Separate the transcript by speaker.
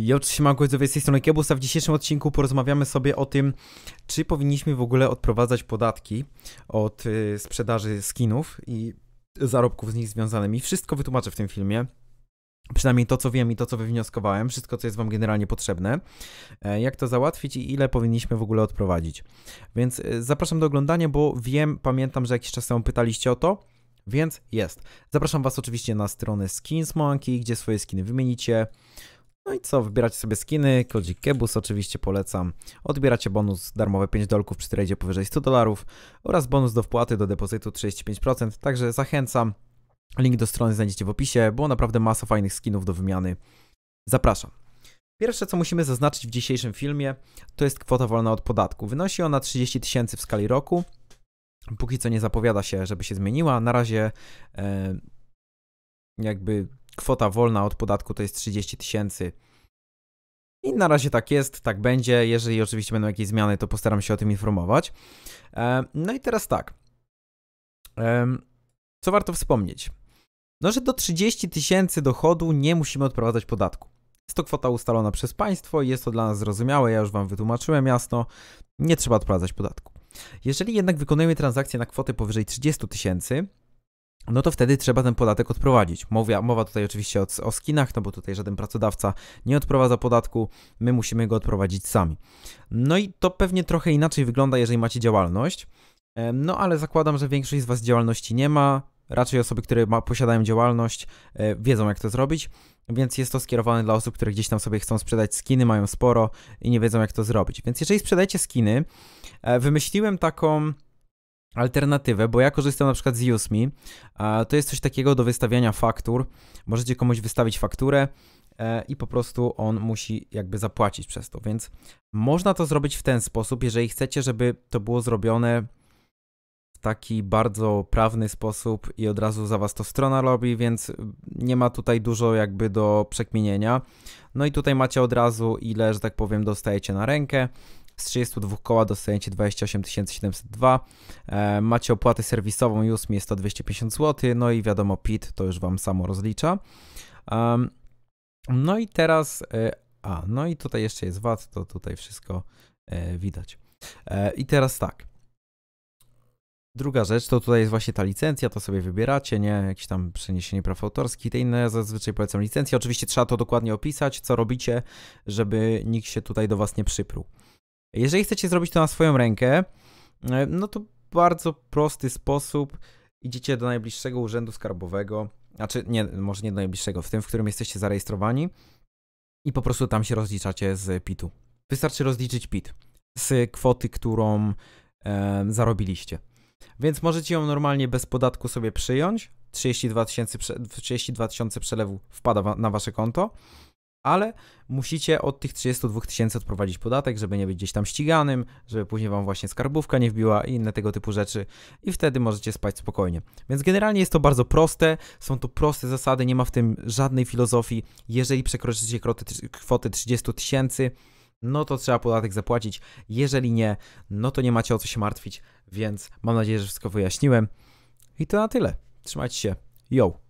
Speaker 1: oczywiście cześć Manko, z tej strony Kiebusa. W dzisiejszym odcinku porozmawiamy sobie o tym, czy powinniśmy w ogóle odprowadzać podatki od y, sprzedaży skinów i zarobków z nich związanymi. Wszystko wytłumaczę w tym filmie. Przynajmniej to, co wiem i to, co wywnioskowałem, wszystko, co jest Wam generalnie potrzebne, e, jak to załatwić i ile powinniśmy w ogóle odprowadzić. Więc y, zapraszam do oglądania, bo wiem, pamiętam, że jakiś czas temu pytaliście o to, więc jest. Zapraszam Was oczywiście na stronę Skins Monkey, gdzie swoje skiny wymienicie. No i co, wybieracie sobie skiny, kodzik Kebus oczywiście polecam. Odbieracie bonus darmowe 5 dolków przy tradzie powyżej 100 dolarów oraz bonus do wpłaty do depozytu 35%, także zachęcam. Link do strony znajdziecie w opisie, było naprawdę masa fajnych skinów do wymiany. Zapraszam. Pierwsze, co musimy zaznaczyć w dzisiejszym filmie, to jest kwota wolna od podatku. Wynosi ona 30 tysięcy w skali roku. Póki co nie zapowiada się, żeby się zmieniła. Na razie e, jakby kwota wolna od podatku to jest 30 tysięcy. I na razie tak jest, tak będzie. Jeżeli oczywiście będą jakieś zmiany, to postaram się o tym informować. No i teraz tak. Co warto wspomnieć? No, że do 30 tysięcy dochodu nie musimy odprowadzać podatku. Jest to kwota ustalona przez państwo, jest to dla nas zrozumiałe, ja już wam wytłumaczyłem jasno. Nie trzeba odprowadzać podatku. Jeżeli jednak wykonujemy transakcję na kwotę powyżej 30 tysięcy, no to wtedy trzeba ten podatek odprowadzić. Mowa, mowa tutaj oczywiście o, o skinach, no bo tutaj żaden pracodawca nie odprowadza podatku, my musimy go odprowadzić sami. No i to pewnie trochę inaczej wygląda, jeżeli macie działalność, no ale zakładam, że większość z Was działalności nie ma, raczej osoby, które ma, posiadają działalność, e, wiedzą jak to zrobić, więc jest to skierowane dla osób, które gdzieś tam sobie chcą sprzedać skiny, mają sporo i nie wiedzą jak to zrobić. Więc jeżeli sprzedajecie skiny, e, wymyśliłem taką alternatywę, bo ja korzystam na przykład z USME. To jest coś takiego do wystawiania faktur. Możecie komuś wystawić fakturę e, i po prostu on musi jakby zapłacić przez to. Więc można to zrobić w ten sposób, jeżeli chcecie, żeby to było zrobione w taki bardzo prawny sposób i od razu za was to strona robi, więc nie ma tutaj dużo jakby do przekminienia. No i tutaj macie od razu ile, że tak powiem, dostajecie na rękę z 32 koła dostajecie 28 702. macie opłatę serwisową, USMI jest to 250 zł, no i wiadomo PIT to już Wam samo rozlicza. no i teraz, e, a no i tutaj jeszcze jest VAT, to tutaj wszystko e, widać. E, I teraz tak. Druga rzecz to tutaj jest właśnie ta licencja, to sobie wybieracie, nie? Jakieś tam przeniesienie praw autorskich, te inne zazwyczaj polecam licencję Oczywiście trzeba to dokładnie opisać, co robicie, żeby nikt się tutaj do Was nie przyprół. Jeżeli chcecie zrobić to na swoją rękę, e, no to bardzo prosty sposób. Idziecie do najbliższego urzędu skarbowego, znaczy nie, może nie do najbliższego, w tym, w którym jesteście zarejestrowani i po prostu tam się rozliczacie z PIT-u. Wystarczy rozliczyć PIT z kwoty, którą e, zarobiliście. Więc możecie ją normalnie bez podatku sobie przyjąć. 32 tysiące 32 000 przelewu wpada na wasze konto ale musicie od tych 32 tysięcy odprowadzić podatek, żeby nie być gdzieś tam ściganym, żeby później wam właśnie skarbówka nie wbiła i inne tego typu rzeczy i wtedy możecie spać spokojnie. Więc generalnie jest to bardzo proste, są to proste zasady, nie ma w tym żadnej filozofii. Jeżeli przekroczycie kwotę 30 tysięcy, no to trzeba podatek zapłacić. Jeżeli nie, no to nie macie o co się martwić, więc mam nadzieję, że wszystko wyjaśniłem. I to na tyle. Trzymajcie się. Yo!